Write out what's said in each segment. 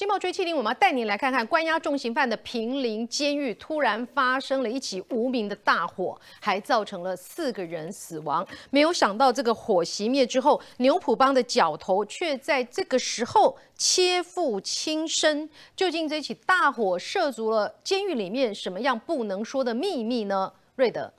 《金茂追七零，我们要带您来看看关押重刑犯的平林监狱突然发生了一起无名的大火，还造成了四个人死亡。没有想到，这个火熄灭之后，牛浦帮的角头却在这个时候切腹轻生。究竟这起大火涉足了监狱里面什么样不能说的秘密呢？瑞德。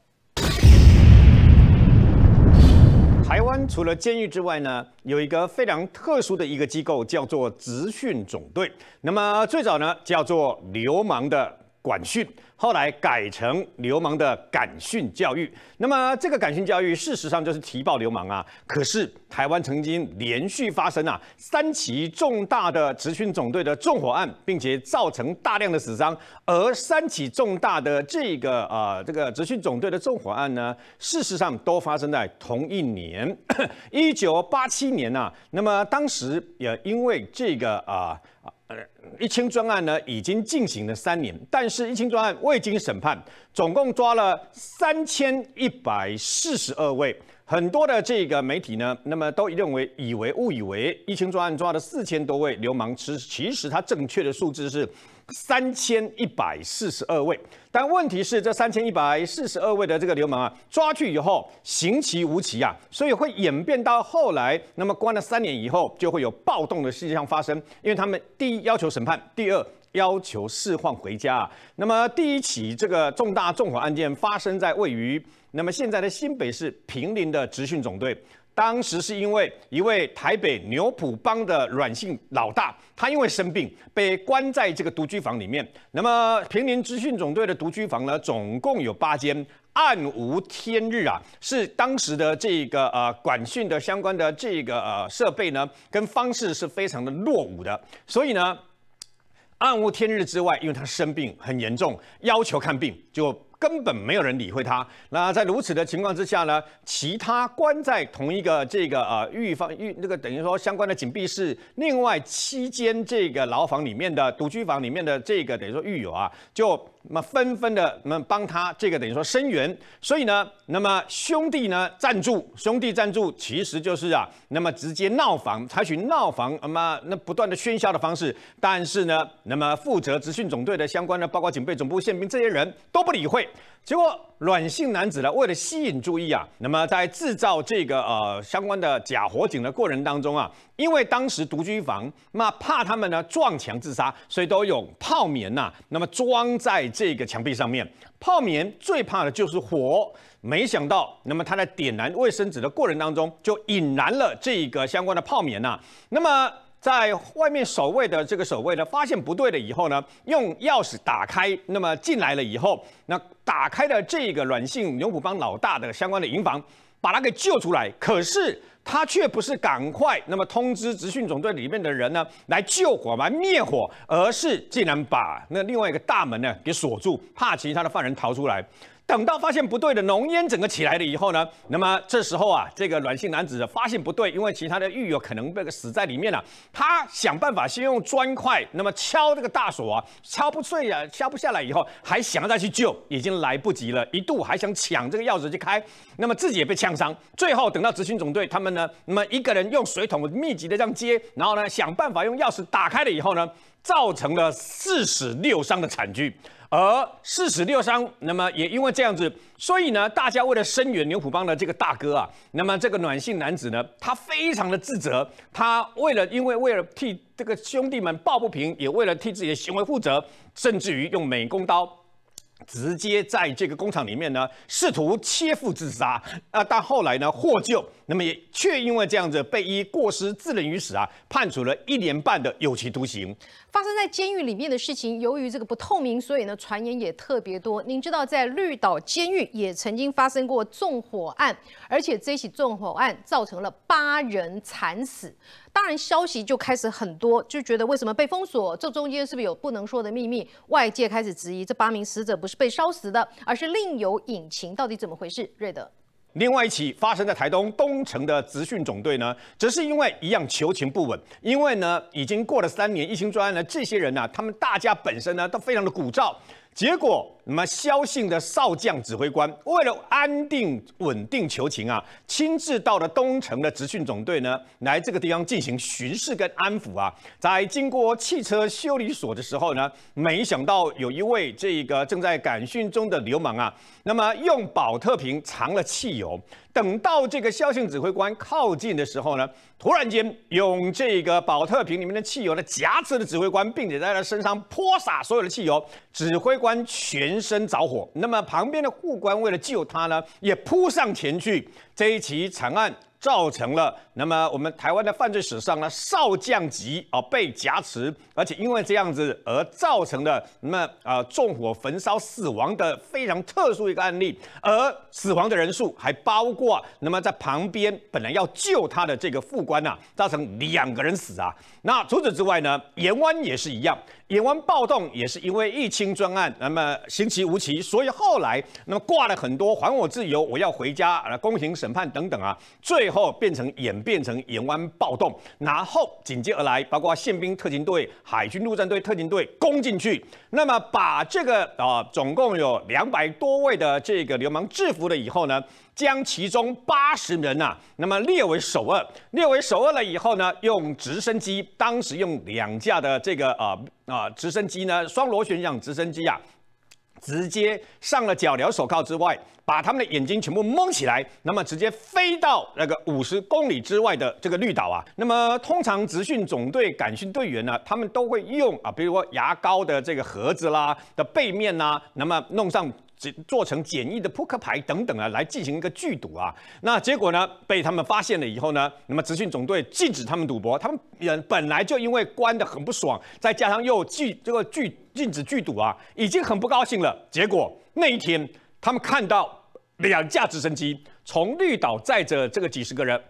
台湾除了监狱之外呢，有一个非常特殊的一个机构，叫做执训总队。那么最早呢，叫做流氓的。管训，后来改成流氓的感训教育。那么这个感训教育，事实上就是提报流氓啊。可是台湾曾经连续发生啊三起重大的执训总队的纵火案，并且造成大量的死伤。而三起重大的这个啊这个执训总队的纵火案呢，事实上都发生在同一年，一九八七年呢。那么当时也因为这个啊啊。一清专案呢，已经进行了三年，但是一清专案未经审判，总共抓了三千一百四十二位，很多的这个媒体呢，那么都认为以为误以为一清专案抓了四千多位流氓，其实其实它正确的数字是。三千一百四十二位，但问题是这三千一百四十二位的这个流氓啊，抓去以后刑期无期啊，所以会演变到后来，那么关了三年以后，就会有暴动的现上发生，因为他们第一要求审判，第二要求释放回家啊。那么第一起这个重大纵火案件发生在位于那么现在的新北市平林的执训总队。当时是因为一位台北牛埔帮的软性老大，他因为生病被关在这个独居房里面。那么平林资讯总队的独居房呢，总共有八间，暗无天日啊！是当时的这个呃管训的相关的这个呃设备呢，跟方式是非常的落伍的。所以呢，暗无天日之外，因为他生病很严重，要求看病就。根本没有人理会他。那在如此的情况之下呢，其他关在同一个这个呃狱房狱那个等于说相关的紧闭室，另外七间这个牢房里面的独居房里面的这个等于说狱友啊，就那么纷纷的那么帮他这个等于说声援。所以呢，那么兄弟呢赞助兄弟赞助，其实就是啊那么直接闹房，采取闹房啊嘛那不断的喧嚣的方式。但是呢，那么负责执训总队的相关的包括警备总部宪兵这些人都不理会。结果，软性男子呢，为了吸引注意啊，那么在制造这个呃相关的假火警的过程当中啊，因为当时独居房，那怕他们呢撞墙自杀，所以都用泡棉呐，那么装在这个墙壁上面。泡棉最怕的就是火，没想到，那么他在点燃卫生纸的过程当中，就引燃了这个相关的泡棉呐，那么。在外面守卫的这个守卫呢，发现不对了以后呢，用钥匙打开，那么进来了以后，那打开的这个软性牛骨帮老大的相关的营房，把他给救出来，可是。他却不是赶快那么通知执训总队里面的人呢来救火、来灭火，而是竟然把那另外一个大门呢给锁住，怕其他的犯人逃出来。等到发现不对的浓烟整个起来了以后呢，那么这时候啊，这个软性男子发现不对，因为其他的狱友可能被死在里面了，他想办法先用砖块那么敲这个大锁啊，敲不碎啊，敲不下来以后，还想再去救，已经来不及了，一度还想抢这个钥匙去开，那么自己也被呛伤，最后等到执行总队他们。呢，那么一个人用水桶密集的这样接，然后呢，想办法用钥匙打开了以后呢，造成了四死六伤的惨剧。而四死六伤，那么也因为这样子，所以呢，大家为了声援牛浦帮的这个大哥啊，那么这个暖性男子呢，他非常的自责，他为了因为为了替这个兄弟们抱不平，也为了替自己的行为负责，甚至于用美工刀直接在这个工厂里面呢，试图切腹自杀啊，但后来呢获救。那么也却因为这样子被一过失致人于死啊判处了一年半的有期徒刑。发生在监狱里面的事情，由于这个不透明，所以呢传言也特别多。您知道，在绿岛监狱也曾经发生过纵火案，而且这起纵火案造成了八人惨死。当然，消息就开始很多，就觉得为什么被封锁？这中间是不是有不能说的秘密？外界开始质疑，这八名死者不是被烧死的，而是另有隐情，到底怎么回事？瑞德。另外一起发生在台东东城的执训总队呢，则是因为一样求情不稳，因为呢已经过了三年一情专案呢，这些人呢，他们大家本身呢都非常的鼓噪，结果。那么萧姓的少将指挥官为了安定稳定求情啊，亲自到了东城的执训总队呢，来这个地方进行巡视跟安抚啊。在经过汽车修理所的时候呢，没想到有一位这个正在赶训中的流氓啊，那么用保特瓶藏了汽油。等到这个萧姓指挥官靠近的时候呢，突然间用这个保特瓶里面的汽油呢，夹持了指挥官，并且在他身上泼洒所有的汽油，指挥官全。全身着火，那么旁边的副官为了救他呢，也扑上前去。这一起惨案造成了，那么我们台湾的犯罪史上呢，少将级啊被挟持，而且因为这样子而造成的那么呃纵火焚烧死亡的非常特殊一个案例，而死亡的人数还包括那么在旁边本来要救他的这个副官呐，造成两个人死啊。那除此之外呢，延湾也是一样。演湾暴动也是因为疫情专案，那么刑期无期，所以后来那么挂了很多“还我自由，我要回家”啊、“公平审判”等等啊，最后变成演变成演湾暴动，然后紧接而来，包括宪兵特勤队、海军陆战队特勤队攻进去，那么把这个啊总共有两百多位的这个流氓制服了以后呢。将其中八十人呐，那么列为首恶，列为首恶了以后呢，用直升机，当时用两架的这个啊啊直升机呢，双螺旋桨直升机啊，直接上了脚镣手铐之外，把他们的眼睛全部蒙起来，那么直接飞到那个五十公里之外的这个绿岛啊。那么通常直训总队感训队员呢，他们都会用啊，比如说牙膏的这个盒子啦的背面呐，那么弄上。做做成简易的扑克牌等等啊，来进行一个聚赌啊。那结果呢，被他们发现了以后呢，那么执训总队禁止他们赌博，他们人本来就因为关的很不爽，再加上又拒这个拒禁止聚赌啊，已经很不高兴了。结果那一天，他们看到两架直升机从绿岛载着这个几十个人，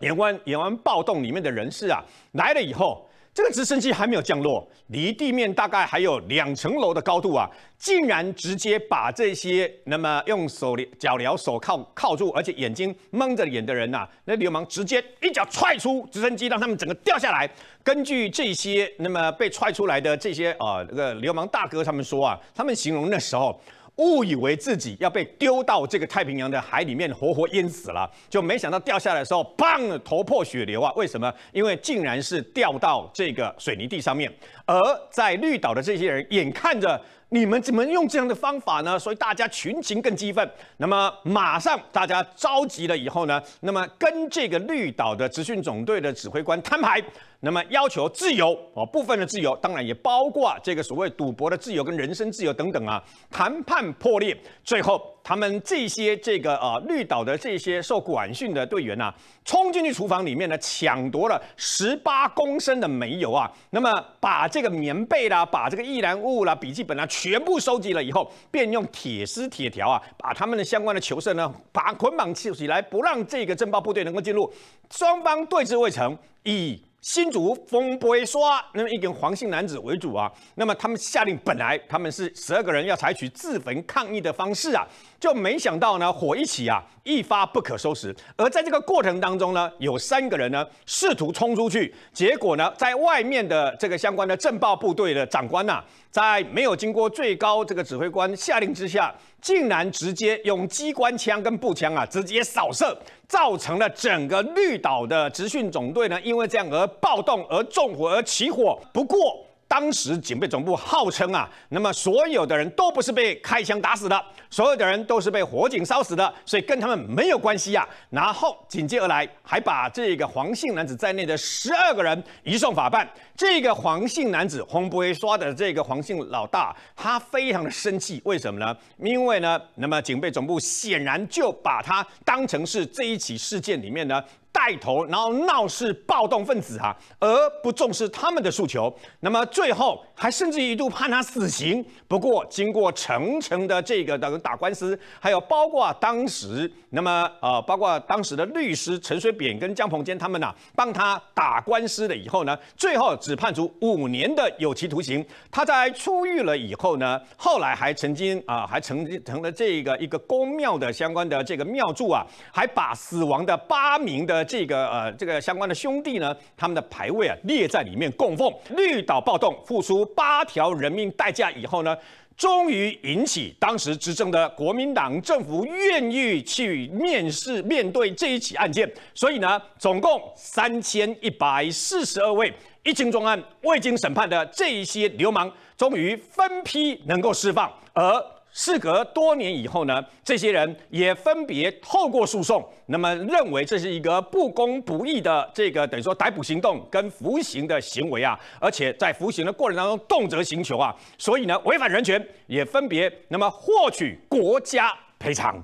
台湾台湾暴动里面的人士啊来了以后。这个直升机还没有降落，离地面大概还有两层楼的高度啊！竟然直接把这些那么用手脚镣、手铐铐住，而且眼睛蒙着眼的人呐，那流氓直接一脚踹出直升机，让他们整个掉下来。根据这些那么被踹出来的这些啊，这个流氓大哥他们说啊，他们形容那时候。误以为自己要被丢到这个太平洋的海里面活活淹死了，就没想到掉下来的时候，砰，头破血流啊！为什么？因为竟然是掉到这个水泥地上面，而在绿岛的这些人眼看着你们怎么用这样的方法呢？所以大家群情更激愤。那么马上大家召集了以后呢，那么跟这个绿岛的执训总队的指挥官摊牌。那么要求自由啊，部分的自由，当然也包括这个所谓赌博的自由跟人身自由等等啊。谈判破裂，最后他们这些这个呃绿岛的这些受管训的队员呐，冲进去厨房里面呢，抢夺了十八公升的煤油啊。那么把这个棉被啦，把这个易燃物啦、笔记本啦，全部收集了以后，便用铁丝、铁条啊，把他们的相关的囚室呢，把捆绑起起来，不让这个侦爆部队能够进入。双方对峙未成，以。新竹风波，刷，那么以一个黄姓男子为主啊，那么他们下令本来他们是十二个人要采取自焚抗议的方式啊，就没想到呢火一起啊一发不可收拾，而在这个过程当中呢，有三个人呢试图冲出去，结果呢在外面的这个相关的政报部队的长官呐，在没有经过最高这个指挥官下令之下，竟然直接用机关枪跟步枪啊直接扫射。造成了整个绿岛的执训总队呢，因为这样而暴动，而纵火，而起火。不过，当时警备总部号称啊，那么所有的人都不是被开枪打死的，所有的人都是被火警烧死的，所以跟他们没有关系啊。然后紧接而来还把这个黄姓男子在内的十二个人移送法办。这个黄姓男子洪博威刷的这个黄姓老大，他非常的生气，为什么呢？因为呢，那么警备总部显然就把他当成是这一起事件里面呢。带头然后闹事暴动分子啊，而不重视他们的诉求，那么最后还甚至一度判他死刑。不过经过层层的这个的打官司，还有包括当时那么呃，包括当时的律师陈水扁跟江鹏坚他们呐，帮他打官司了以后呢，最后只判处五年的有期徒刑。他在出狱了以后呢，后来还曾经啊，还曾经成了这个一个公庙的相关的这个庙祝啊，还把死亡的八名的。这个呃，这个相关的兄弟呢，他们的牌位啊，列在里面供奉。绿岛暴动付出八条人命代价以后呢，终于引起当时执政的国民党政府愿意去面试面对这一起案件，所以呢，总共三千一百四十二位一经重案未经审判的这些流氓，终于分批能够释放，而。事隔多年以后呢，这些人也分别透过诉讼，那么认为这是一个不公不义的这个等于说逮捕行动跟服刑的行为啊，而且在服刑的过程当中动辄刑求啊，所以呢违反人权，也分别那么获取国家赔偿。